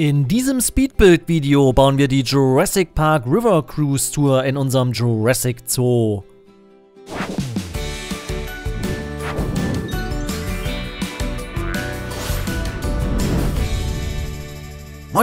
In diesem Speedbuild-Video bauen wir die Jurassic Park River Cruise Tour in unserem Jurassic Zoo.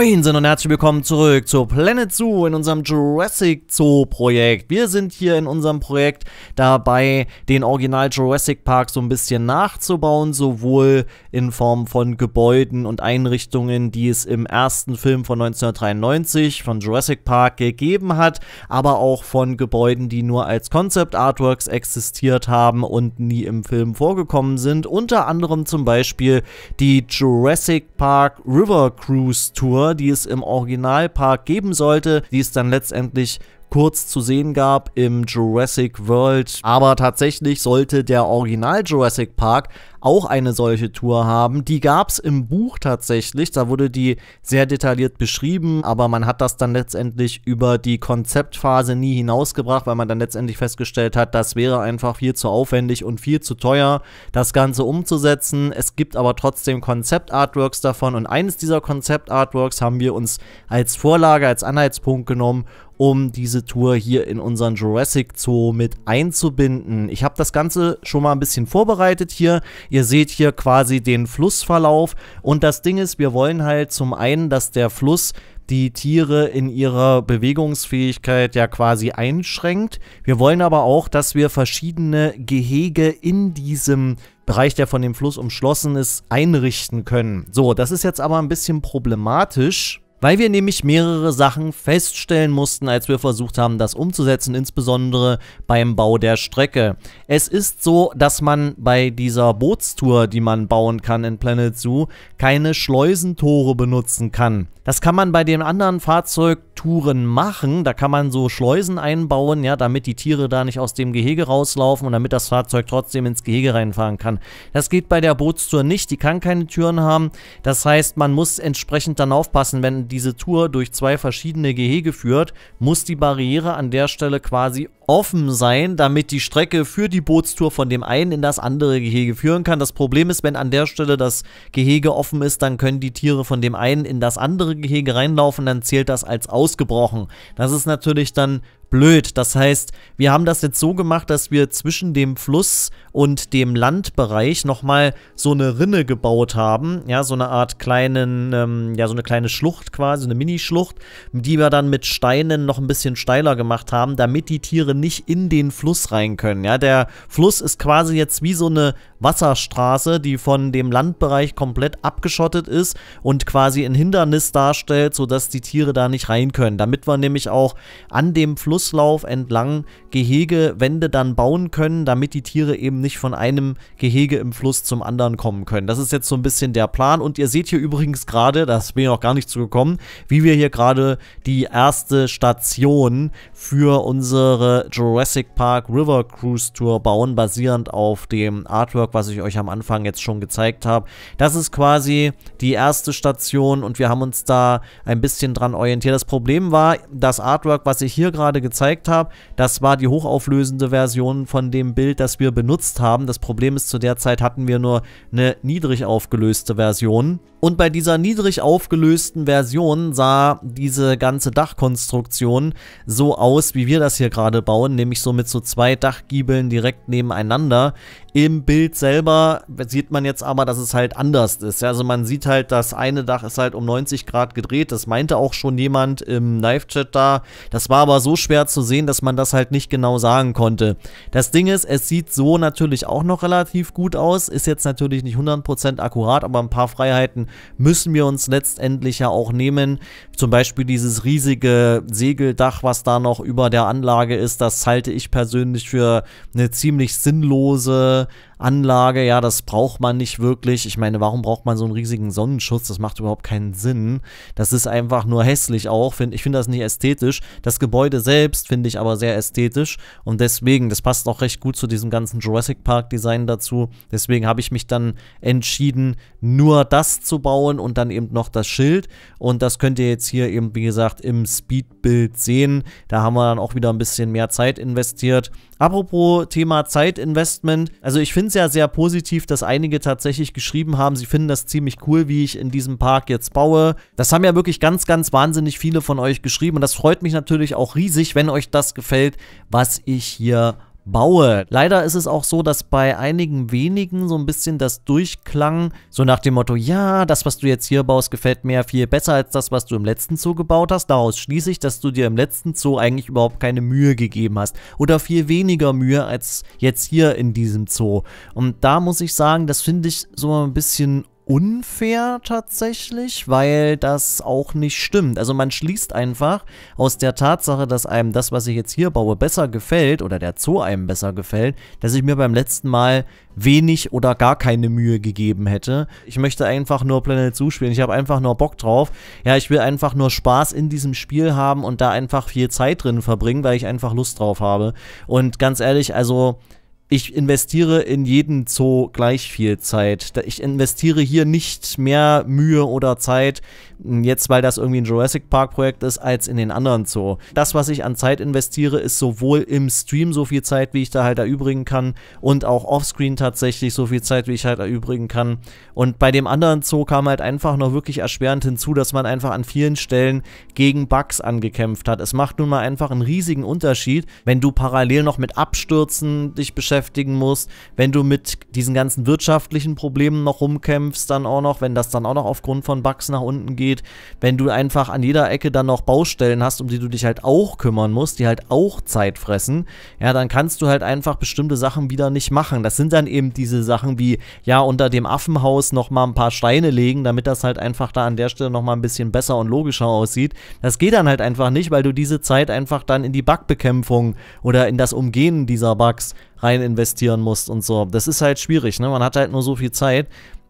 Moin Moinsen und herzlich willkommen zurück zur Planet Zoo in unserem Jurassic Zoo Projekt. Wir sind hier in unserem Projekt dabei, den Original Jurassic Park so ein bisschen nachzubauen, sowohl in Form von Gebäuden und Einrichtungen, die es im ersten Film von 1993 von Jurassic Park gegeben hat, aber auch von Gebäuden, die nur als Concept Artworks existiert haben und nie im Film vorgekommen sind. Unter anderem zum Beispiel die Jurassic Park River Cruise Tour die es im Originalpark geben sollte, die es dann letztendlich kurz zu sehen gab im Jurassic World. Aber tatsächlich sollte der Original Jurassic Park auch eine solche Tour haben. Die gab es im Buch tatsächlich, da wurde die sehr detailliert beschrieben, aber man hat das dann letztendlich über die Konzeptphase nie hinausgebracht, weil man dann letztendlich festgestellt hat, das wäre einfach viel zu aufwendig und viel zu teuer, das Ganze umzusetzen. Es gibt aber trotzdem Konzeptartworks davon und eines dieser Konzeptartworks haben wir uns als Vorlage, als Anhaltspunkt genommen, um diese Tour hier in unseren Jurassic Zoo mit einzubinden. Ich habe das Ganze schon mal ein bisschen vorbereitet hier. Ihr seht hier quasi den Flussverlauf und das Ding ist, wir wollen halt zum einen, dass der Fluss die Tiere in ihrer Bewegungsfähigkeit ja quasi einschränkt. Wir wollen aber auch, dass wir verschiedene Gehege in diesem Bereich, der von dem Fluss umschlossen ist, einrichten können. So, das ist jetzt aber ein bisschen problematisch, weil wir nämlich mehrere Sachen feststellen mussten, als wir versucht haben, das umzusetzen, insbesondere beim Bau der Strecke. Es ist so, dass man bei dieser Bootstour, die man bauen kann in Planet Zoo, keine Schleusentore benutzen kann. Das kann man bei dem anderen Fahrzeug Touren machen. Da kann man so Schleusen einbauen, ja, damit die Tiere da nicht aus dem Gehege rauslaufen und damit das Fahrzeug trotzdem ins Gehege reinfahren kann. Das geht bei der Bootstour nicht, die kann keine Türen haben. Das heißt, man muss entsprechend dann aufpassen, wenn diese Tour durch zwei verschiedene Gehege führt, muss die Barriere an der Stelle quasi offen sein, damit die Strecke für die Bootstour von dem einen in das andere Gehege führen kann. Das Problem ist, wenn an der Stelle das Gehege offen ist, dann können die Tiere von dem einen in das andere Gehege reinlaufen, dann zählt das als ausgebrochen. Das ist natürlich dann blöd. Das heißt, wir haben das jetzt so gemacht, dass wir zwischen dem Fluss und dem Landbereich nochmal so eine Rinne gebaut haben. Ja, so eine Art kleinen, ähm, ja, so eine kleine Schlucht quasi, eine Mini-Schlucht, die wir dann mit Steinen noch ein bisschen steiler gemacht haben, damit die Tiere nicht in den Fluss rein können. Ja, der Fluss ist quasi jetzt wie so eine Wasserstraße, die von dem Landbereich komplett abgeschottet ist und quasi ein Hindernis darstellt, sodass die Tiere da nicht rein können. Damit wir nämlich auch an dem Fluss Flusslauf entlang Gehegewände dann bauen können, damit die Tiere eben nicht von einem Gehege im Fluss zum anderen kommen können. Das ist jetzt so ein bisschen der Plan. Und ihr seht hier übrigens gerade, das bin ich noch gar nicht zugekommen, wie wir hier gerade die erste Station für unsere Jurassic Park River Cruise Tour bauen, basierend auf dem Artwork, was ich euch am Anfang jetzt schon gezeigt habe. Das ist quasi die erste Station und wir haben uns da ein bisschen dran orientiert. Das Problem war, das Artwork, was ich hier gerade gezeigt habe, das war die hochauflösende Version von dem Bild, das wir benutzt haben. Das Problem ist, zu der Zeit hatten wir nur eine niedrig aufgelöste Version. Und bei dieser niedrig aufgelösten Version sah diese ganze Dachkonstruktion so aus, wie wir das hier gerade bauen, nämlich so mit so zwei Dachgiebeln direkt nebeneinander. Im Bild selber sieht man jetzt aber, dass es halt anders ist. Also man sieht halt, das eine Dach ist halt um 90 Grad gedreht. Das meinte auch schon jemand im Live-Chat da. Das war aber so schwer abwärts zu sehen, dass man das halt nicht genau sagen konnte. Das Ding ist, es sieht so natürlich auch noch relativ gut aus, ist jetzt natürlich nicht 100% akkurat, aber ein paar Freiheiten müssen wir uns letztendlich ja auch nehmen. Zum Beispiel dieses riesige Segeldach, was da noch über der Anlage ist, das halte ich persönlich für eine ziemlich sinnlose Anlage, ja, das braucht man nicht wirklich. Ich meine, warum braucht man so einen riesigen Sonnenschutz? Das macht überhaupt keinen Sinn. Das ist einfach nur hässlich auch. Ich finde das nicht ästhetisch. Das Gebäude selbst finde ich aber sehr ästhetisch und deswegen, das passt auch recht gut zu diesem ganzen Jurassic Park Design dazu. Deswegen habe ich mich dann entschieden, nur das zu bauen und dann eben noch das Schild und das könnt ihr jetzt hier eben, wie gesagt, im Speedbild sehen. Da haben wir dann auch wieder ein bisschen mehr Zeit investiert. Apropos Thema Zeitinvestment, also ich finde es ja sehr positiv, dass einige tatsächlich geschrieben haben, sie finden das ziemlich cool, wie ich in diesem Park jetzt baue. Das haben ja wirklich ganz, ganz wahnsinnig viele von euch geschrieben und das freut mich natürlich auch riesig, wenn euch das gefällt, was ich hier mache baue. Leider ist es auch so, dass bei einigen wenigen so ein bisschen das durchklang, so nach dem Motto, ja, das, was du jetzt hier baust, gefällt mir viel besser als das, was du im letzten Zoo gebaut hast. Daraus schließe ich, dass du dir im letzten Zoo eigentlich überhaupt keine Mühe gegeben hast oder viel weniger Mühe als jetzt hier in diesem Zoo. Und da muss ich sagen, das finde ich so ein bisschen unfair tatsächlich, weil das auch nicht stimmt. Also man schließt einfach aus der Tatsache, dass einem das, was ich jetzt hier baue, besser gefällt oder der Zoo einem besser gefällt, dass ich mir beim letzten Mal wenig oder gar keine Mühe gegeben hätte. Ich möchte einfach nur Planet Zoo spielen. Ich habe einfach nur Bock drauf. Ja, ich will einfach nur Spaß in diesem Spiel haben und da einfach viel Zeit drin verbringen, weil ich einfach Lust drauf habe. Und ganz ehrlich, also ich investiere in jeden Zoo gleich viel Zeit. Ich investiere hier nicht mehr Mühe oder Zeit, hm, jetzt weil das irgendwie ein Jurassic Park Projekt ist, als in den anderen Zoo. Das, was ich an Zeit investiere, ist sowohl im Stream so viel Zeit, wie ich da halt erübrigen kann, und auch offscreen tatsächlich so viel Zeit, wie ich halt erübrigen kann. Und bei dem anderen Zoo kam halt einfach noch wirklich erschwerend hinzu, dass man einfach an vielen Stellen gegen Bugs angekämpft hat. Es macht nun mal einfach einen riesigen Unterschied, wenn du parallel noch mit Abstürzen dich beschäftigst beschäftigen musst, wenn du mit diesen ganzen wirtschaftlichen Problemen noch rumkämpfst, dann auch noch, wenn das dann auch noch aufgrund von Bugs nach unten geht, wenn du einfach an jeder Ecke dann noch Baustellen hast, um die du dich halt auch kümmern musst, die halt auch Zeit fressen, ja, dann kannst du halt einfach bestimmte Sachen wieder nicht machen. Das sind dann eben diese Sachen wie, ja, unter dem Affenhaus nochmal ein paar Steine legen, damit das halt einfach da an der Stelle nochmal ein bisschen besser und logischer aussieht. Das geht dann halt einfach nicht, weil du diese Zeit einfach dann in die Bugbekämpfung oder in das Umgehen dieser Bugs rein investieren musst und so. Das ist halt schwierig, ne? Man hat halt nur so viel Zeit.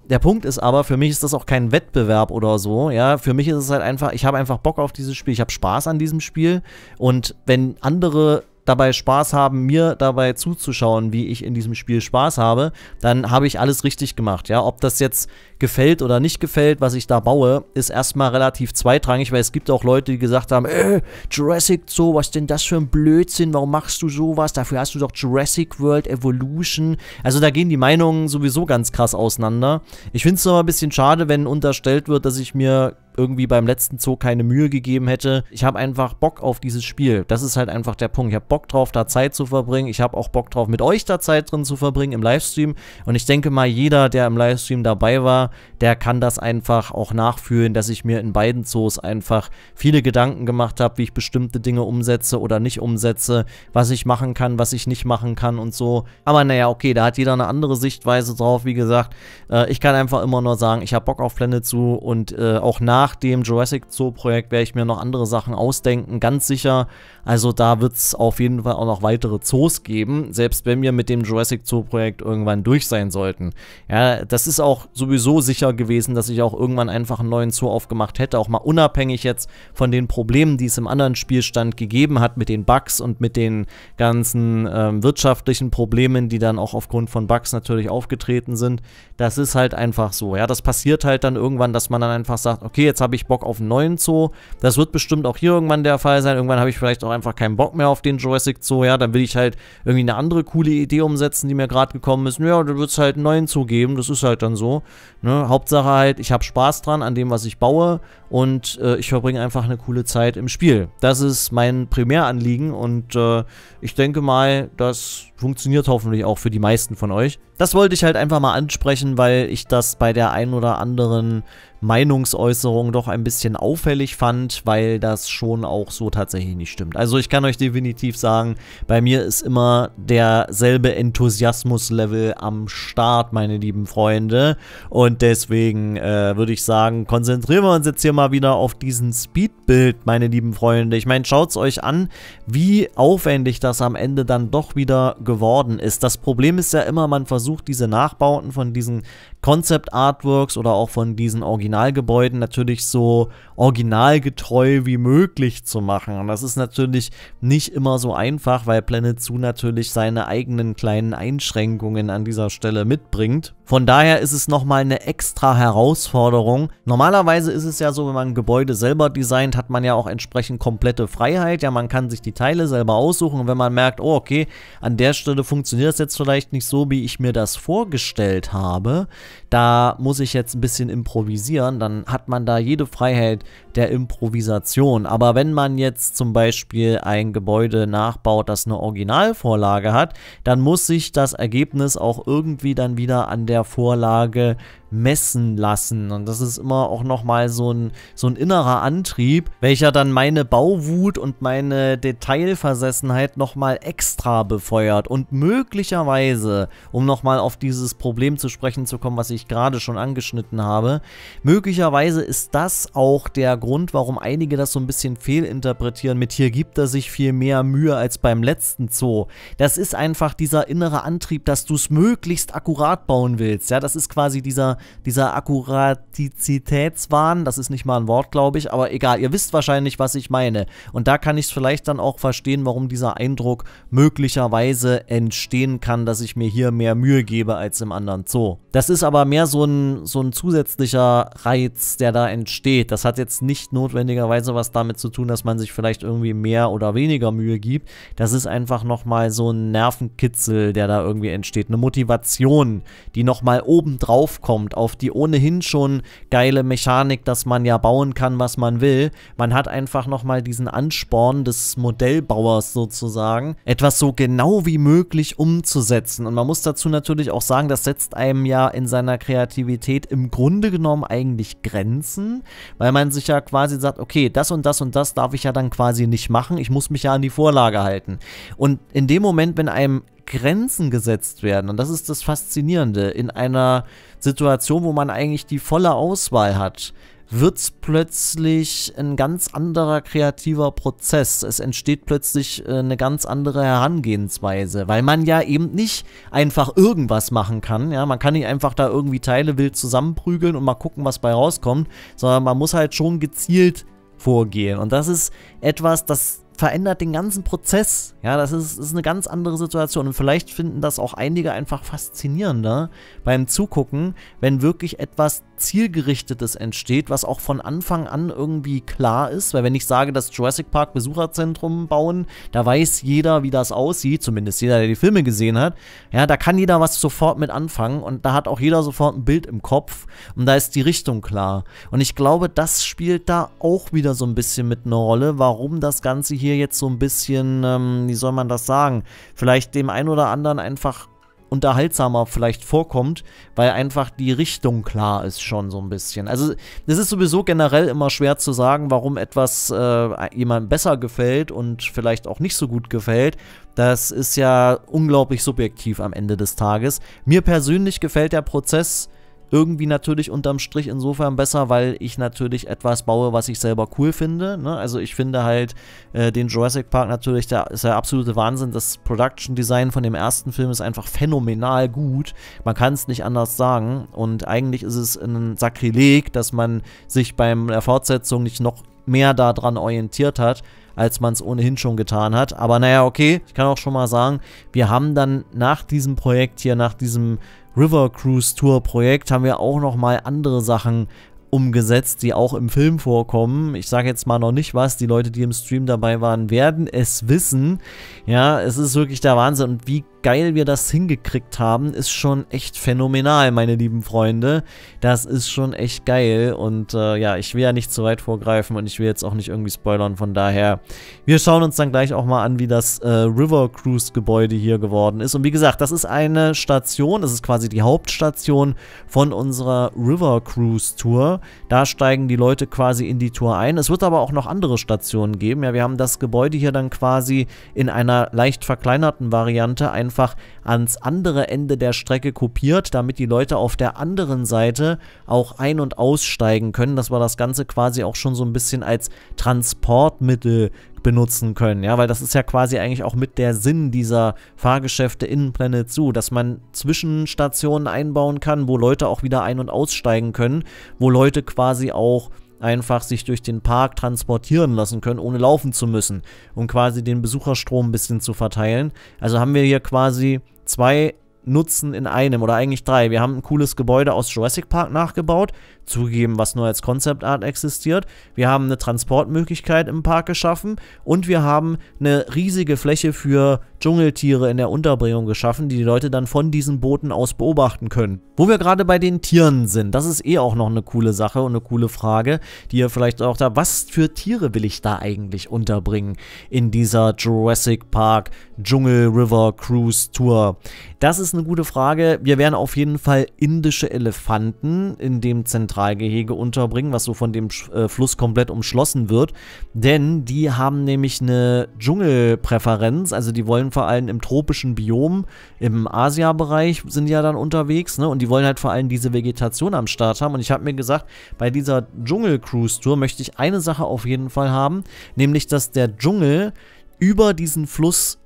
Der Punkt ist aber, für mich ist das auch kein Wettbewerb oder so, ja. Für mich ist es halt einfach, ich habe einfach Bock auf dieses Spiel, ich habe Spaß an diesem Spiel und wenn andere dabei Spaß haben, mir dabei zuzuschauen, wie ich in diesem Spiel Spaß habe, dann habe ich alles richtig gemacht, ja. Ob das jetzt gefällt oder nicht gefällt, was ich da baue, ist erstmal relativ zweitrangig, weil es gibt auch Leute, die gesagt haben, äh, Jurassic Zoo, was denn das für ein Blödsinn, warum machst du sowas, dafür hast du doch Jurassic World Evolution. Also da gehen die Meinungen sowieso ganz krass auseinander. Ich finde es nochmal ein bisschen schade, wenn unterstellt wird, dass ich mir irgendwie beim letzten Zoo keine Mühe gegeben hätte. Ich habe einfach Bock auf dieses Spiel. Das ist halt einfach der Punkt. Ich habe Bock drauf, da Zeit zu verbringen. Ich habe auch Bock drauf, mit euch da Zeit drin zu verbringen im Livestream. Und ich denke mal, jeder, der im Livestream dabei war, der kann das einfach auch nachfühlen, dass ich mir in beiden Zoos einfach viele Gedanken gemacht habe, wie ich bestimmte Dinge umsetze oder nicht umsetze, was ich machen kann, was ich nicht machen kann und so. Aber naja, okay, da hat jeder eine andere Sichtweise drauf. Wie gesagt, äh, ich kann einfach immer nur sagen, ich habe Bock auf Planet Zoo und äh, auch nach dem Jurassic Zoo Projekt werde ich mir noch andere Sachen ausdenken, ganz sicher. Also da wird es auf jeden Fall auch noch weitere Zoos geben, selbst wenn wir mit dem Jurassic Zoo Projekt irgendwann durch sein sollten. Ja, das ist auch sowieso sicher gewesen, dass ich auch irgendwann einfach einen neuen Zoo aufgemacht hätte, auch mal unabhängig jetzt von den Problemen, die es im anderen Spielstand gegeben hat, mit den Bugs und mit den ganzen ähm, wirtschaftlichen Problemen, die dann auch aufgrund von Bugs natürlich aufgetreten sind. Das ist halt einfach so. Ja, das passiert halt dann irgendwann, dass man dann einfach sagt, okay, jetzt habe ich Bock auf einen neuen Zoo. Das wird bestimmt auch hier irgendwann der Fall sein. Irgendwann habe ich vielleicht auch einfach keinen Bock mehr auf den Jurassic Zoo. Ja, dann will ich halt irgendwie eine andere coole Idee umsetzen, die mir gerade gekommen ist. Ja, dann wird es halt einen neuen Zoo geben. Das ist halt dann so. Ne? Ne? Hauptsache halt, ich habe Spaß dran an dem, was ich baue und äh, ich verbringe einfach eine coole Zeit im Spiel. Das ist mein Primäranliegen und äh, ich denke mal, das funktioniert hoffentlich auch für die meisten von euch. Das wollte ich halt einfach mal ansprechen, weil ich das bei der ein oder anderen Meinungsäußerung doch ein bisschen auffällig fand, weil das schon auch so tatsächlich nicht stimmt. Also ich kann euch definitiv sagen, bei mir ist immer derselbe Enthusiasmus-Level am Start, meine lieben Freunde. Und deswegen äh, würde ich sagen, konzentrieren wir uns jetzt hier mal mal wieder auf diesen speed bild meine lieben Freunde. Ich meine, schaut es euch an, wie aufwendig das am Ende dann doch wieder geworden ist. Das Problem ist ja immer, man versucht diese Nachbauten von diesen Concept Artworks oder auch von diesen Originalgebäuden natürlich so originalgetreu wie möglich zu machen. Und das ist natürlich nicht immer so einfach, weil Planet Zoo natürlich seine eigenen kleinen Einschränkungen an dieser Stelle mitbringt. Von daher ist es nochmal eine extra Herausforderung. Normalerweise ist es ja so, wenn man ein Gebäude selber designt, hat man ja auch entsprechend komplette Freiheit. Ja, man kann sich die Teile selber aussuchen. Und wenn man merkt, oh okay, an der Stelle funktioniert das jetzt vielleicht nicht so, wie ich mir das vorgestellt habe, da muss ich jetzt ein bisschen improvisieren, dann hat man da jede Freiheit der Improvisation. Aber wenn man jetzt zum Beispiel ein Gebäude nachbaut, das eine Originalvorlage hat, dann muss sich das Ergebnis auch irgendwie dann wieder an der Vorlage messen lassen. Und das ist immer auch nochmal so ein, so ein innerer Antrieb, welcher dann meine Bauwut und meine Detailversessenheit nochmal extra befeuert. Und möglicherweise, um nochmal auf dieses Problem zu sprechen zu kommen, was ich gerade schon angeschnitten habe, möglicherweise ist das auch der Grund, warum einige das so ein bisschen fehlinterpretieren mit hier gibt er sich viel mehr Mühe als beim letzten Zoo. Das ist einfach dieser innere Antrieb, dass du es möglichst akkurat bauen willst. Ja, das ist quasi dieser dieser Akkuratizitätswahn, das ist nicht mal ein Wort, glaube ich, aber egal, ihr wisst wahrscheinlich, was ich meine. Und da kann ich es vielleicht dann auch verstehen, warum dieser Eindruck möglicherweise entstehen kann, dass ich mir hier mehr Mühe gebe als im anderen Zoo. Das ist aber mehr so ein, so ein zusätzlicher Reiz, der da entsteht. Das hat jetzt nicht notwendigerweise was damit zu tun, dass man sich vielleicht irgendwie mehr oder weniger Mühe gibt. Das ist einfach nochmal so ein Nervenkitzel, der da irgendwie entsteht. Eine Motivation, die nochmal obendrauf kommt kommt, auf die ohnehin schon geile Mechanik, dass man ja bauen kann, was man will. Man hat einfach nochmal diesen Ansporn des Modellbauers sozusagen, etwas so genau wie möglich umzusetzen. Und man muss dazu natürlich auch sagen, das setzt einem ja in seiner Kreativität im Grunde genommen eigentlich Grenzen, weil man sich ja quasi sagt, okay, das und das und das darf ich ja dann quasi nicht machen, ich muss mich ja an die Vorlage halten. Und in dem Moment, wenn einem Grenzen gesetzt werden. Und das ist das Faszinierende. In einer Situation, wo man eigentlich die volle Auswahl hat, wird es plötzlich ein ganz anderer kreativer Prozess. Es entsteht plötzlich äh, eine ganz andere Herangehensweise, weil man ja eben nicht einfach irgendwas machen kann. Ja, man kann nicht einfach da irgendwie Teile wild zusammenprügeln und mal gucken, was bei rauskommt, sondern man muss halt schon gezielt vorgehen. Und das ist etwas, das verändert den ganzen Prozess. Ja, das ist, ist eine ganz andere Situation. Und vielleicht finden das auch einige einfach faszinierender beim Zugucken, wenn wirklich etwas Zielgerichtetes entsteht, was auch von Anfang an irgendwie klar ist. Weil wenn ich sage, das Jurassic Park Besucherzentrum bauen, da weiß jeder, wie das aussieht, zumindest jeder, der die Filme gesehen hat. Ja, da kann jeder was sofort mit anfangen und da hat auch jeder sofort ein Bild im Kopf und da ist die Richtung klar. Und ich glaube, das spielt da auch wieder so ein bisschen mit einer Rolle, warum das Ganze hier hier jetzt so ein bisschen, ähm, wie soll man das sagen, vielleicht dem einen oder anderen einfach unterhaltsamer vielleicht vorkommt, weil einfach die Richtung klar ist schon so ein bisschen. Also es ist sowieso generell immer schwer zu sagen, warum etwas äh, jemandem besser gefällt und vielleicht auch nicht so gut gefällt. Das ist ja unglaublich subjektiv am Ende des Tages. Mir persönlich gefällt der Prozess irgendwie natürlich unterm Strich insofern besser, weil ich natürlich etwas baue, was ich selber cool finde. Ne? Also ich finde halt äh, den Jurassic Park natürlich, der ist der absolute Wahnsinn. Das Production Design von dem ersten Film ist einfach phänomenal gut. Man kann es nicht anders sagen. Und eigentlich ist es ein Sakrileg, dass man sich bei der Fortsetzung nicht noch mehr daran orientiert hat, als man es ohnehin schon getan hat. Aber naja, okay, ich kann auch schon mal sagen, wir haben dann nach diesem Projekt hier, nach diesem River Cruise Tour Projekt, haben wir auch nochmal andere Sachen umgesetzt, die auch im Film vorkommen. Ich sage jetzt mal noch nicht was, die Leute, die im Stream dabei waren, werden es wissen. Ja, es ist wirklich der Wahnsinn und wie geil wir das hingekriegt haben, ist schon echt phänomenal, meine lieben Freunde. Das ist schon echt geil und äh, ja, ich will ja nicht zu weit vorgreifen und ich will jetzt auch nicht irgendwie spoilern, von daher, wir schauen uns dann gleich auch mal an, wie das äh, River Cruise Gebäude hier geworden ist. Und wie gesagt, das ist eine Station, das ist quasi die Hauptstation von unserer River Cruise Tour. Da steigen die Leute quasi in die Tour ein. Es wird aber auch noch andere Stationen geben. Ja, wir haben das Gebäude hier dann quasi in einer leicht verkleinerten Variante ein einfach ans andere Ende der Strecke kopiert, damit die Leute auf der anderen Seite auch ein- und aussteigen können, dass wir das Ganze quasi auch schon so ein bisschen als Transportmittel benutzen können, ja, weil das ist ja quasi eigentlich auch mit der Sinn dieser Fahrgeschäfte in Planet Zoo, dass man Zwischenstationen einbauen kann, wo Leute auch wieder ein- und aussteigen können, wo Leute quasi auch einfach sich durch den Park transportieren lassen können, ohne laufen zu müssen, um quasi den Besucherstrom ein bisschen zu verteilen. Also haben wir hier quasi zwei Nutzen in einem oder eigentlich drei. Wir haben ein cooles Gebäude aus Jurassic Park nachgebaut, zugegeben, was nur als Concept Art existiert. Wir haben eine Transportmöglichkeit im Park geschaffen und wir haben eine riesige Fläche für Dschungeltiere in der Unterbringung geschaffen, die die Leute dann von diesen Booten aus beobachten können. Wo wir gerade bei den Tieren sind, das ist eh auch noch eine coole Sache und eine coole Frage, die ihr vielleicht auch da, was für Tiere will ich da eigentlich unterbringen in dieser Jurassic Park Dschungel River Cruise Tour? Das ist eine gute Frage. Wir werden auf jeden Fall indische Elefanten in dem zentralen Zentralgehege unterbringen, was so von dem äh, Fluss komplett umschlossen wird. Denn die haben nämlich eine Dschungelpräferenz, also die wollen vor allem im tropischen Biom, im Asia-Bereich sind die ja dann unterwegs, ne? Und die wollen halt vor allem diese Vegetation am Start haben. Und ich habe mir gesagt, bei dieser Dschungel-Cruise-Tour möchte ich eine Sache auf jeden Fall haben, nämlich dass der Dschungel über diesen Fluss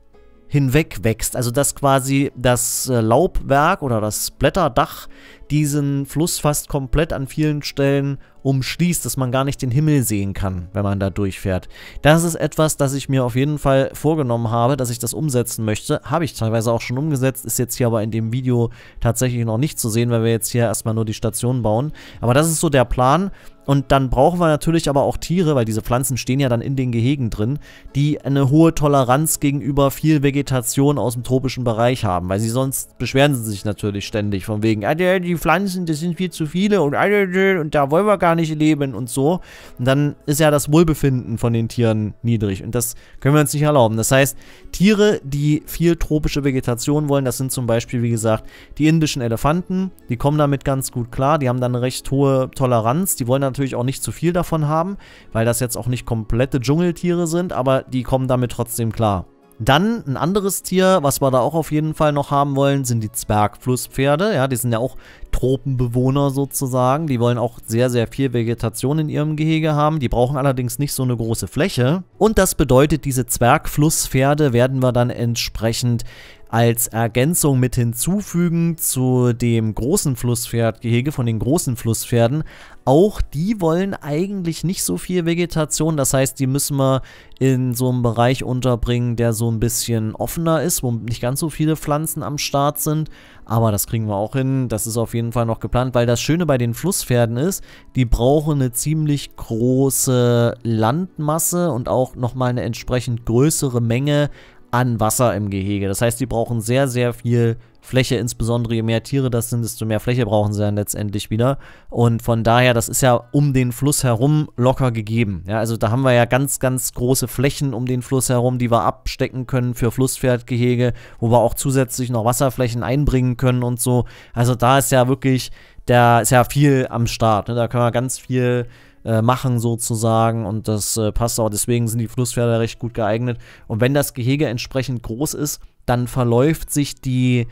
hinweg wächst. Also dass quasi das äh, Laubwerk oder das Blätterdach diesen Fluss fast komplett an vielen Stellen umschließt, dass man gar nicht den Himmel sehen kann, wenn man da durchfährt. Das ist etwas, das ich mir auf jeden Fall vorgenommen habe, dass ich das umsetzen möchte. Habe ich teilweise auch schon umgesetzt, ist jetzt hier aber in dem Video tatsächlich noch nicht zu sehen, weil wir jetzt hier erstmal nur die Station bauen. Aber das ist so der Plan. Und dann brauchen wir natürlich aber auch Tiere, weil diese Pflanzen stehen ja dann in den Gehegen drin, die eine hohe Toleranz gegenüber viel Vegetation aus dem tropischen Bereich haben, weil sie sonst beschweren sie sich natürlich ständig von wegen, ah, die Pflanzen, das sind viel zu viele und, und da wollen wir gar nicht leben und so. Und dann ist ja das Wohlbefinden von den Tieren niedrig und das können wir uns nicht erlauben. Das heißt, Tiere, die viel tropische Vegetation wollen, das sind zum Beispiel, wie gesagt, die indischen Elefanten. Die kommen damit ganz gut klar. Die haben dann eine recht hohe Toleranz. Die wollen natürlich auch nicht zu viel davon haben, weil das jetzt auch nicht komplette Dschungeltiere sind, aber die kommen damit trotzdem klar. Dann ein anderes Tier, was wir da auch auf jeden Fall noch haben wollen, sind die Zwergflusspferde. Ja, die sind ja auch Tropenbewohner sozusagen. Die wollen auch sehr, sehr viel Vegetation in ihrem Gehege haben. Die brauchen allerdings nicht so eine große Fläche. Und das bedeutet, diese Zwergflusspferde werden wir dann entsprechend als Ergänzung mit hinzufügen zu dem großen Flusspferdgehege von den großen Flusspferden. Auch die wollen eigentlich nicht so viel Vegetation, das heißt, die müssen wir in so einem Bereich unterbringen, der so ein bisschen offener ist, wo nicht ganz so viele Pflanzen am Start sind. Aber das kriegen wir auch hin, das ist auf jeden Fall noch geplant, weil das Schöne bei den Flusspferden ist, die brauchen eine ziemlich große Landmasse und auch nochmal eine entsprechend größere Menge an Wasser im Gehege. Das heißt, die brauchen sehr, sehr viel Fläche, insbesondere je mehr Tiere das sind, desto mehr Fläche brauchen sie dann letztendlich wieder. Und von daher, das ist ja um den Fluss herum locker gegeben. Ja, also da haben wir ja ganz, ganz große Flächen um den Fluss herum, die wir abstecken können für Flusspferdgehege, wo wir auch zusätzlich noch Wasserflächen einbringen können und so. Also da ist ja wirklich, da ist ja viel am Start. Ne? Da können wir ganz viel äh, machen sozusagen und das äh, passt auch. Deswegen sind die Flusspferde recht gut geeignet. Und wenn das Gehege entsprechend groß ist, dann verläuft sich die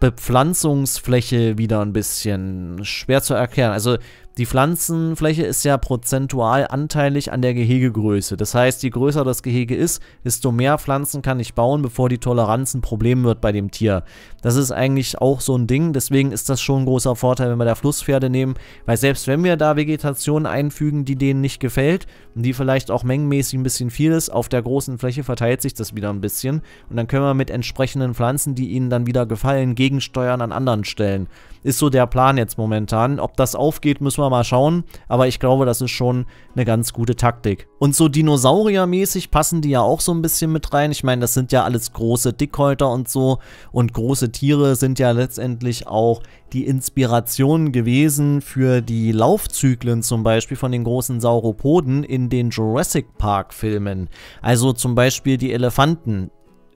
Bepflanzungsfläche wieder ein bisschen. Schwer zu erklären. Also die Pflanzenfläche ist ja prozentual anteilig an der Gehegegröße. Das heißt, je größer das Gehege ist, desto mehr Pflanzen kann ich bauen, bevor die Toleranz ein Problem wird bei dem Tier. Das ist eigentlich auch so ein Ding, deswegen ist das schon ein großer Vorteil, wenn wir da Flusspferde nehmen, weil selbst wenn wir da Vegetation einfügen, die denen nicht gefällt und die vielleicht auch mengenmäßig ein bisschen viel ist, auf der großen Fläche verteilt sich das wieder ein bisschen und dann können wir mit entsprechenden Pflanzen, die ihnen dann wieder gefallen, gegensteuern an anderen Stellen. Ist so der Plan jetzt momentan. Ob das aufgeht, müssen wir wir mal schauen. Aber ich glaube, das ist schon eine ganz gute Taktik. Und so Dinosaurier-mäßig passen die ja auch so ein bisschen mit rein. Ich meine, das sind ja alles große Dickhäuter und so. Und große Tiere sind ja letztendlich auch die Inspiration gewesen für die Laufzyklen zum Beispiel von den großen Sauropoden in den Jurassic Park Filmen. Also zum Beispiel die Elefanten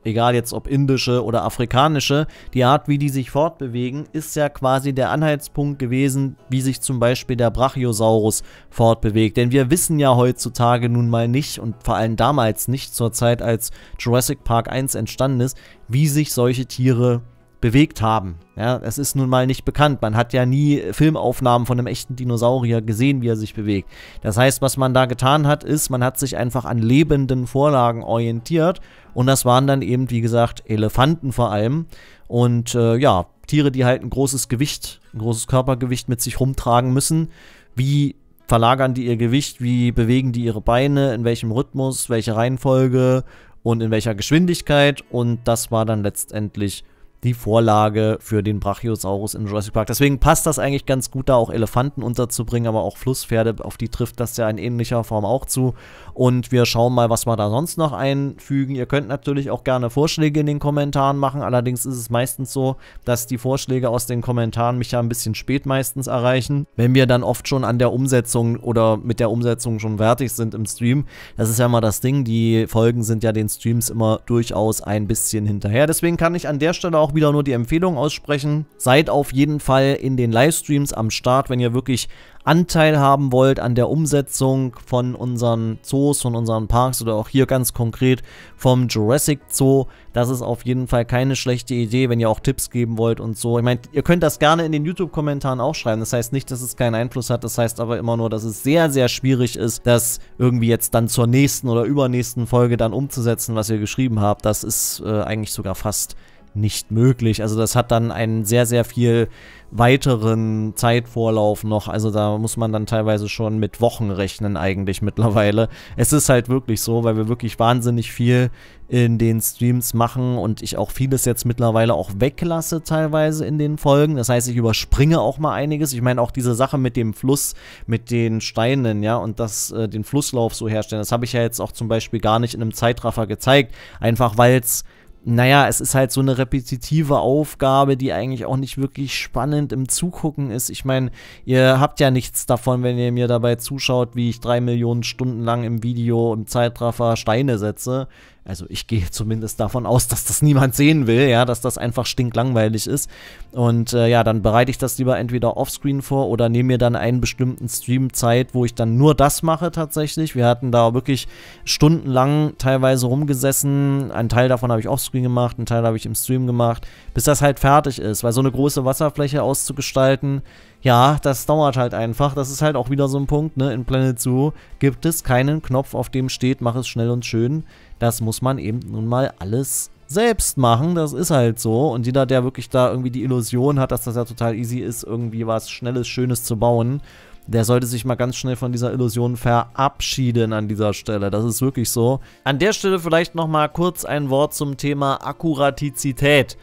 egal jetzt ob indische oder afrikanische, die Art, wie die sich fortbewegen, ist ja quasi der Anhaltspunkt gewesen, wie sich zum Beispiel der Brachiosaurus fortbewegt. Denn wir wissen ja heutzutage nun mal nicht und vor allem damals nicht zur Zeit, als Jurassic Park 1 entstanden ist, wie sich solche Tiere bewegt haben. Ja, es ist nun mal nicht bekannt. Man hat ja nie Filmaufnahmen von einem echten Dinosaurier gesehen, wie er sich bewegt. Das heißt, was man da getan hat, ist, man hat sich einfach an lebenden Vorlagen orientiert. Und das waren dann eben, wie gesagt, Elefanten vor allem. Und äh, ja, Tiere, die halt ein großes Gewicht, ein großes Körpergewicht mit sich rumtragen müssen. Wie verlagern die ihr Gewicht? Wie bewegen die ihre Beine? In welchem Rhythmus? Welche Reihenfolge? Und in welcher Geschwindigkeit? Und das war dann letztendlich die Vorlage für den Brachiosaurus in Jurassic Park. Deswegen passt das eigentlich ganz gut, da auch Elefanten unterzubringen, aber auch Flusspferde, auf die trifft das ja in ähnlicher Form auch zu. Und wir schauen mal, was wir da sonst noch einfügen. Ihr könnt natürlich auch gerne Vorschläge in den Kommentaren machen, allerdings ist es meistens so, dass die Vorschläge aus den Kommentaren mich ja ein bisschen spät meistens erreichen, wenn wir dann oft schon an der Umsetzung oder mit der Umsetzung schon fertig sind im Stream. Das ist ja mal das Ding, die Folgen sind ja den Streams immer durchaus ein bisschen hinterher. Deswegen kann ich an der Stelle auch auch wieder nur die Empfehlung aussprechen. Seid auf jeden Fall in den Livestreams am Start, wenn ihr wirklich Anteil haben wollt an der Umsetzung von unseren Zoos, von unseren Parks oder auch hier ganz konkret vom Jurassic Zoo. Das ist auf jeden Fall keine schlechte Idee, wenn ihr auch Tipps geben wollt und so. Ich meine, ihr könnt das gerne in den YouTube-Kommentaren auch schreiben. Das heißt nicht, dass es keinen Einfluss hat. Das heißt aber immer nur, dass es sehr, sehr schwierig ist, das irgendwie jetzt dann zur nächsten oder übernächsten Folge dann umzusetzen, was ihr geschrieben habt. Das ist äh, eigentlich sogar fast nicht möglich. Also das hat dann einen sehr, sehr viel weiteren Zeitvorlauf noch. Also da muss man dann teilweise schon mit Wochen rechnen eigentlich mittlerweile. Es ist halt wirklich so, weil wir wirklich wahnsinnig viel in den Streams machen und ich auch vieles jetzt mittlerweile auch weglasse teilweise in den Folgen. Das heißt, ich überspringe auch mal einiges. Ich meine auch diese Sache mit dem Fluss, mit den Steinen, ja, und das, äh, den Flusslauf so herstellen. Das habe ich ja jetzt auch zum Beispiel gar nicht in einem Zeitraffer gezeigt. Einfach weil es naja, es ist halt so eine repetitive Aufgabe, die eigentlich auch nicht wirklich spannend im Zugucken ist. Ich meine, ihr habt ja nichts davon, wenn ihr mir dabei zuschaut, wie ich drei Millionen Stunden lang im Video im Zeitraffer Steine setze also ich gehe zumindest davon aus, dass das niemand sehen will, ja, dass das einfach stinklangweilig ist. Und äh, ja, dann bereite ich das lieber entweder offscreen vor oder nehme mir dann einen bestimmten Stream-Zeit, wo ich dann nur das mache tatsächlich. Wir hatten da wirklich stundenlang teilweise rumgesessen. Ein Teil davon habe ich offscreen gemacht, einen Teil habe ich im Stream gemacht, bis das halt fertig ist. Weil so eine große Wasserfläche auszugestalten, ja, das dauert halt einfach. Das ist halt auch wieder so ein Punkt, ne? In Planet Zoo gibt es keinen Knopf, auf dem steht, mach es schnell und schön das muss man eben nun mal alles selbst machen. Das ist halt so. Und jeder, der wirklich da irgendwie die Illusion hat, dass das ja total easy ist, irgendwie was Schnelles, Schönes zu bauen, der sollte sich mal ganz schnell von dieser Illusion verabschieden an dieser Stelle. Das ist wirklich so. An der Stelle vielleicht nochmal kurz ein Wort zum Thema Akkuratizität.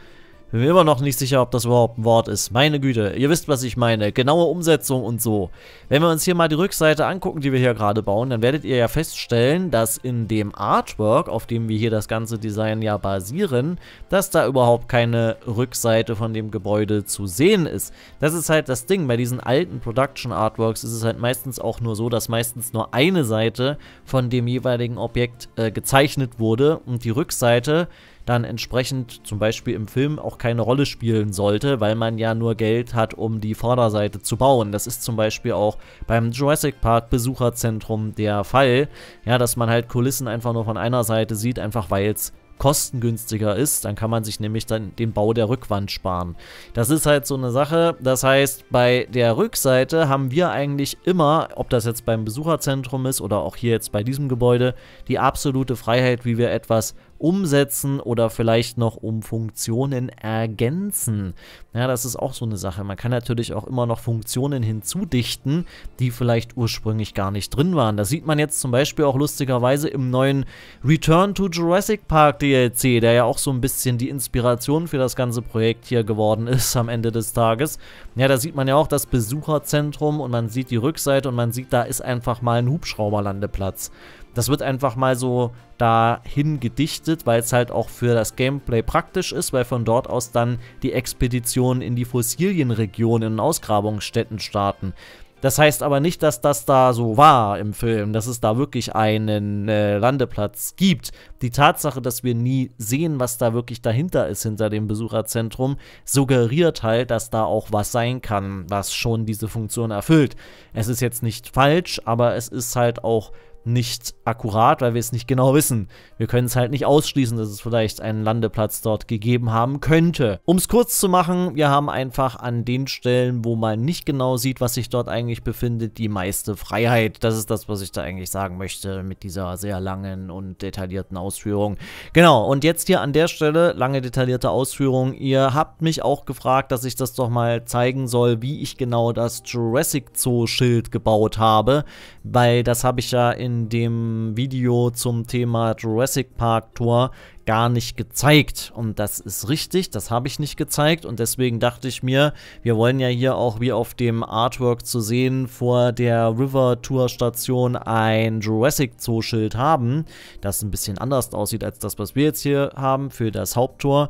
Bin mir immer noch nicht sicher, ob das überhaupt ein Wort ist. Meine Güte, ihr wisst, was ich meine. Genaue Umsetzung und so. Wenn wir uns hier mal die Rückseite angucken, die wir hier gerade bauen, dann werdet ihr ja feststellen, dass in dem Artwork, auf dem wir hier das ganze Design ja basieren, dass da überhaupt keine Rückseite von dem Gebäude zu sehen ist. Das ist halt das Ding. Bei diesen alten Production Artworks ist es halt meistens auch nur so, dass meistens nur eine Seite von dem jeweiligen Objekt äh, gezeichnet wurde und die Rückseite dann entsprechend zum Beispiel im Film auch keine Rolle spielen sollte, weil man ja nur Geld hat, um die Vorderseite zu bauen. Das ist zum Beispiel auch beim Jurassic Park Besucherzentrum der Fall, ja, dass man halt Kulissen einfach nur von einer Seite sieht, einfach weil es kostengünstiger ist, dann kann man sich nämlich dann den Bau der Rückwand sparen. Das ist halt so eine Sache. Das heißt, bei der Rückseite haben wir eigentlich immer, ob das jetzt beim Besucherzentrum ist oder auch hier jetzt bei diesem Gebäude, die absolute Freiheit, wie wir etwas umsetzen oder vielleicht noch um Funktionen ergänzen. Ja, das ist auch so eine Sache. Man kann natürlich auch immer noch Funktionen hinzudichten, die vielleicht ursprünglich gar nicht drin waren. Das sieht man jetzt zum Beispiel auch lustigerweise im neuen Return to Jurassic Park DLC, der ja auch so ein bisschen die Inspiration für das ganze Projekt hier geworden ist am Ende des Tages. Ja, da sieht man ja auch das Besucherzentrum und man sieht die Rückseite und man sieht, da ist einfach mal ein Hubschrauberlandeplatz. Das wird einfach mal so dahin gedichtet, weil es halt auch für das Gameplay praktisch ist, weil von dort aus dann die Expeditionen in die Fossilienregionen und Ausgrabungsstätten starten. Das heißt aber nicht, dass das da so war im Film, dass es da wirklich einen äh, Landeplatz gibt. Die Tatsache, dass wir nie sehen, was da wirklich dahinter ist, hinter dem Besucherzentrum, suggeriert halt, dass da auch was sein kann, was schon diese Funktion erfüllt. Es ist jetzt nicht falsch, aber es ist halt auch nicht akkurat, weil wir es nicht genau wissen. Wir können es halt nicht ausschließen, dass es vielleicht einen Landeplatz dort gegeben haben könnte. Um es kurz zu machen, wir haben einfach an den Stellen, wo man nicht genau sieht, was sich dort eigentlich befindet, die meiste Freiheit. Das ist das, was ich da eigentlich sagen möchte mit dieser sehr langen und detaillierten Ausführung. Genau, und jetzt hier an der Stelle, lange detaillierte Ausführung. Ihr habt mich auch gefragt, dass ich das doch mal zeigen soll, wie ich genau das Jurassic Zoo Schild gebaut habe, weil das habe ich ja in dem Video zum Thema Jurassic Park Tour gar nicht gezeigt. Und das ist richtig, das habe ich nicht gezeigt. Und deswegen dachte ich mir, wir wollen ja hier auch wie auf dem Artwork zu sehen vor der River Tour Station ein Jurassic Zoo Schild haben, das ein bisschen anders aussieht als das, was wir jetzt hier haben für das Haupttor.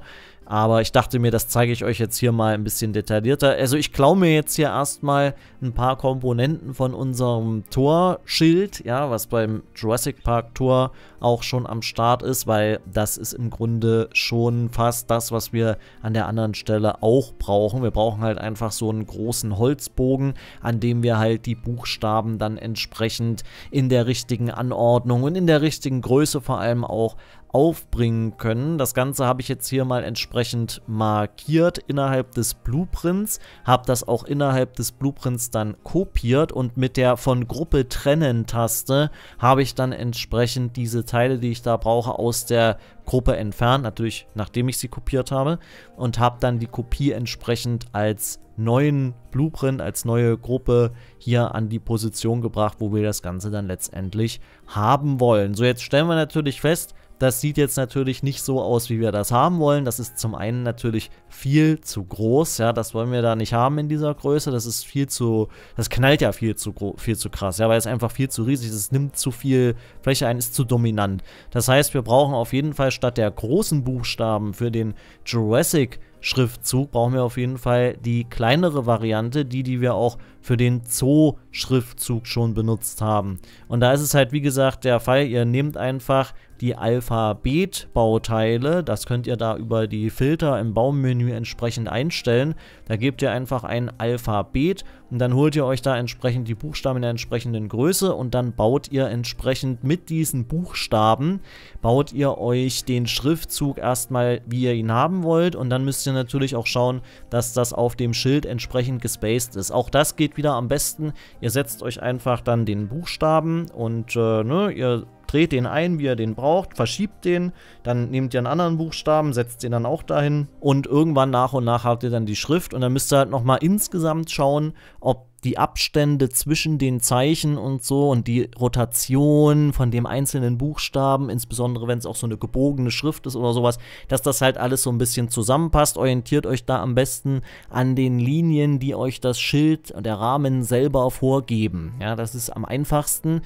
Aber ich dachte mir, das zeige ich euch jetzt hier mal ein bisschen detaillierter. Also ich klaue mir jetzt hier erstmal ein paar Komponenten von unserem Torschild, ja, was beim Jurassic Park Tor auch schon am Start ist, weil das ist im Grunde schon fast das, was wir an der anderen Stelle auch brauchen. Wir brauchen halt einfach so einen großen Holzbogen, an dem wir halt die Buchstaben dann entsprechend in der richtigen Anordnung und in der richtigen Größe vor allem auch aufbringen können. Das Ganze habe ich jetzt hier mal entsprechend markiert innerhalb des Blueprints, habe das auch innerhalb des Blueprints dann kopiert und mit der von Gruppe trennen Taste habe ich dann entsprechend diese Teile, die ich da brauche, aus der Gruppe entfernt, natürlich nachdem ich sie kopiert habe und habe dann die Kopie entsprechend als neuen Blueprint, als neue Gruppe hier an die Position gebracht, wo wir das Ganze dann letztendlich haben wollen. So, jetzt stellen wir natürlich fest, das sieht jetzt natürlich nicht so aus, wie wir das haben wollen. Das ist zum einen natürlich viel zu groß. Ja, das wollen wir da nicht haben in dieser Größe. Das ist viel zu, das knallt ja viel zu viel zu krass. Ja, weil es einfach viel zu riesig ist. Es nimmt zu viel Fläche ein, ist zu dominant. Das heißt, wir brauchen auf jeden Fall statt der großen Buchstaben für den Jurassic Schriftzug brauchen wir auf jeden Fall die kleinere Variante, die, die wir auch für den Zoo-Schriftzug schon benutzt haben. Und da ist es halt, wie gesagt, der Fall, ihr nehmt einfach die Alphabet-Bauteile. Das könnt ihr da über die Filter im Baummenü entsprechend einstellen. Da gebt ihr einfach ein Alphabet und dann holt ihr euch da entsprechend die Buchstaben in der entsprechenden Größe und dann baut ihr entsprechend mit diesen Buchstaben, baut ihr euch den Schriftzug erstmal, wie ihr ihn haben wollt und dann müsst ihr natürlich auch schauen, dass das auf dem Schild entsprechend gespaced ist. Auch das geht wieder am besten. Ihr setzt euch einfach dann den Buchstaben und äh, ne, ihr dreht den ein, wie ihr den braucht, verschiebt den, dann nehmt ihr einen anderen Buchstaben, setzt den dann auch dahin und irgendwann nach und nach habt ihr dann die Schrift und dann müsst ihr halt nochmal insgesamt schauen, ob die Abstände zwischen den Zeichen und so und die Rotation von dem einzelnen Buchstaben, insbesondere wenn es auch so eine gebogene Schrift ist oder sowas, dass das halt alles so ein bisschen zusammenpasst. Orientiert euch da am besten an den Linien, die euch das Schild, und der Rahmen selber vorgeben. Ja, das ist am einfachsten.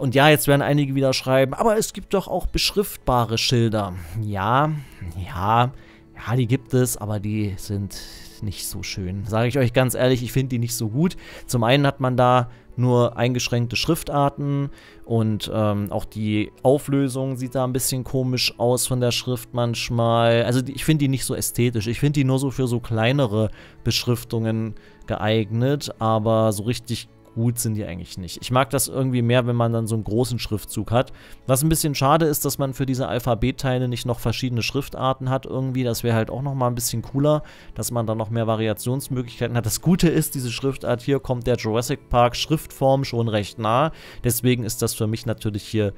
Und ja, jetzt werden einige wieder schreiben, aber es gibt doch auch beschriftbare Schilder. Ja, ja, ja, die gibt es, aber die sind nicht so schön. Sage ich euch ganz ehrlich, ich finde die nicht so gut. Zum einen hat man da nur eingeschränkte Schriftarten und ähm, auch die Auflösung sieht da ein bisschen komisch aus von der Schrift manchmal. Also die, ich finde die nicht so ästhetisch. Ich finde die nur so für so kleinere Beschriftungen geeignet, aber so richtig gut sind die eigentlich nicht. Ich mag das irgendwie mehr, wenn man dann so einen großen Schriftzug hat. Was ein bisschen schade ist, dass man für diese Alphabetteile nicht noch verschiedene Schriftarten hat irgendwie. Das wäre halt auch nochmal ein bisschen cooler, dass man dann noch mehr Variationsmöglichkeiten hat. Das Gute ist, diese Schriftart hier kommt der Jurassic Park Schriftform schon recht nah. Deswegen ist das für mich natürlich hier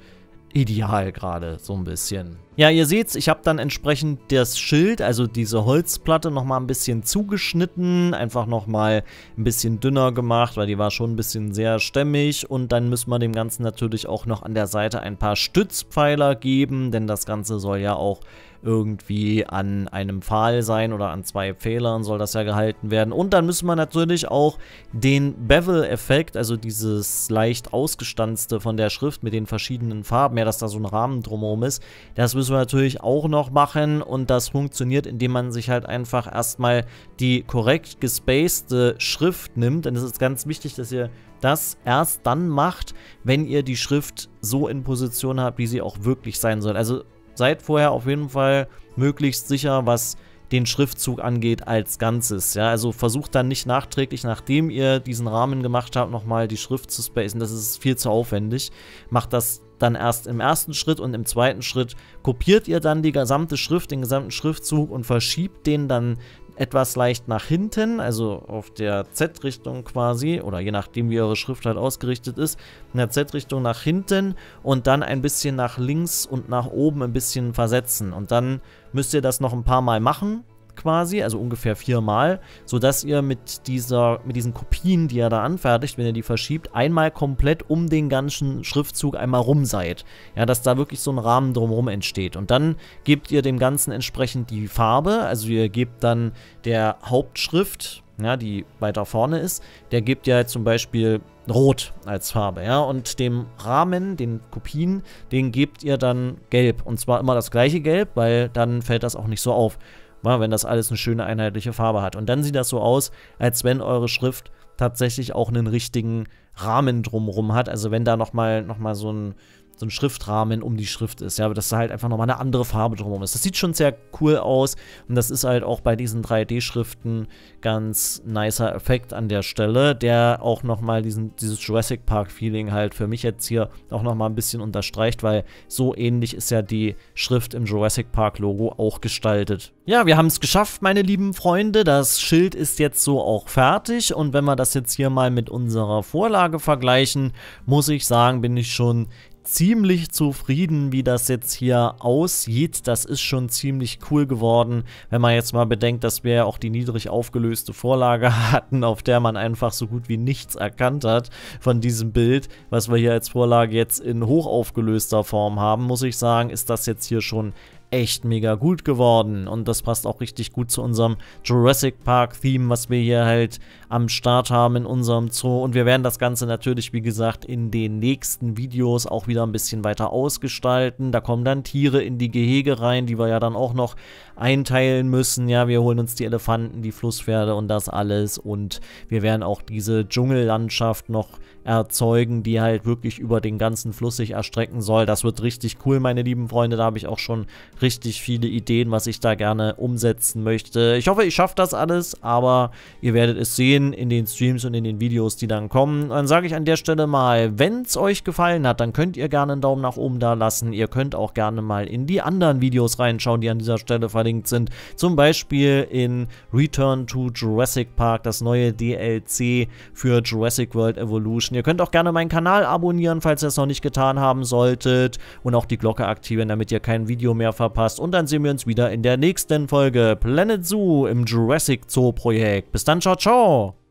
ideal gerade so ein bisschen. Ja, ihr seht's, ich habe dann entsprechend das Schild, also diese Holzplatte nochmal ein bisschen zugeschnitten, einfach nochmal ein bisschen dünner gemacht, weil die war schon ein bisschen sehr stämmig und dann müssen wir dem Ganzen natürlich auch noch an der Seite ein paar Stützpfeiler geben, denn das Ganze soll ja auch irgendwie an einem Pfahl sein oder an zwei Fehlern soll das ja gehalten werden. Und dann müssen wir natürlich auch den Bevel-Effekt, also dieses leicht ausgestanzte von der Schrift mit den verschiedenen Farben, ja, dass da so ein Rahmen drumherum ist, das müssen wir natürlich auch noch machen und das funktioniert, indem man sich halt einfach erstmal die korrekt gespacede Schrift nimmt, denn es ist ganz wichtig, dass ihr das erst dann macht, wenn ihr die Schrift so in Position habt, wie sie auch wirklich sein soll. Also seid vorher auf jeden Fall möglichst sicher, was den Schriftzug angeht als Ganzes. Ja, also versucht dann nicht nachträglich, nachdem ihr diesen Rahmen gemacht habt, nochmal die Schrift zu spacen. Das ist viel zu aufwendig. Macht das dann erst im ersten Schritt und im zweiten Schritt kopiert ihr dann die gesamte Schrift, den gesamten Schriftzug und verschiebt den dann etwas leicht nach hinten, also auf der Z-Richtung quasi, oder je nachdem, wie eure Schrift halt ausgerichtet ist, in der Z-Richtung nach hinten und dann ein bisschen nach links und nach oben ein bisschen versetzen. Und dann müsst ihr das noch ein paar Mal machen quasi, also ungefähr viermal, sodass ihr mit, dieser, mit diesen Kopien, die ihr da anfertigt, wenn ihr die verschiebt, einmal komplett um den ganzen Schriftzug einmal rum seid. Ja, dass da wirklich so ein Rahmen drumherum entsteht. Und dann gebt ihr dem Ganzen entsprechend die Farbe, also ihr gebt dann der Hauptschrift, ja, die weiter vorne ist, der gebt ja halt zum Beispiel Rot als Farbe, ja, und dem Rahmen, den Kopien, den gebt ihr dann Gelb. Und zwar immer das gleiche Gelb, weil dann fällt das auch nicht so auf wenn das alles eine schöne einheitliche Farbe hat. Und dann sieht das so aus, als wenn eure Schrift tatsächlich auch einen richtigen Rahmen drumherum hat. Also wenn da nochmal noch mal so ein, so ein Schriftrahmen um die Schrift ist, ja, dass da halt einfach nochmal eine andere Farbe drumherum ist. Das sieht schon sehr cool aus und das ist halt auch bei diesen 3D-Schriften ganz nicer Effekt an der Stelle, der auch nochmal diesen, dieses Jurassic Park-Feeling halt für mich jetzt hier auch nochmal ein bisschen unterstreicht, weil so ähnlich ist ja die Schrift im Jurassic Park-Logo auch gestaltet. Ja, wir haben es geschafft, meine lieben Freunde. Das Schild ist jetzt so auch fertig und wenn wir das jetzt hier mal mit unserer Vorlage vergleichen, muss ich sagen, bin ich schon ziemlich zufrieden, wie das jetzt hier aussieht. Das ist schon ziemlich cool geworden, wenn man jetzt mal bedenkt, dass wir ja auch die niedrig aufgelöste Vorlage hatten, auf der man einfach so gut wie nichts erkannt hat von diesem Bild, was wir hier als Vorlage jetzt in hoch aufgelöster Form haben, muss ich sagen, ist das jetzt hier schon echt mega gut geworden. Und das passt auch richtig gut zu unserem Jurassic Park-Theme, was wir hier halt am Start haben in unserem Zoo. Und wir werden das Ganze natürlich, wie gesagt, in den nächsten Videos auch wieder ein bisschen weiter ausgestalten. Da kommen dann Tiere in die Gehege rein, die wir ja dann auch noch einteilen müssen. Ja, wir holen uns die Elefanten, die Flusspferde und das alles. Und wir werden auch diese Dschungellandschaft noch erzeugen, die halt wirklich über den ganzen Fluss sich erstrecken soll. Das wird richtig cool, meine lieben Freunde. Da habe ich auch schon richtig viele Ideen, was ich da gerne umsetzen möchte. Ich hoffe, ich schaffe das alles, aber ihr werdet es sehen in den Streams und in den Videos, die dann kommen. Dann sage ich an der Stelle mal, wenn es euch gefallen hat, dann könnt ihr gerne einen Daumen nach oben da lassen. Ihr könnt auch gerne mal in die anderen Videos reinschauen, die an dieser Stelle verlinkt sind. Zum Beispiel in Return to Jurassic Park, das neue DLC für Jurassic World Evolution wünschen. Ihr könnt auch gerne meinen Kanal abonnieren, falls ihr es noch nicht getan haben solltet. Und auch die Glocke aktivieren, damit ihr kein Video mehr verpasst. Und dann sehen wir uns wieder in der nächsten Folge Planet Zoo im Jurassic Zoo Projekt. Bis dann, ciao, ciao!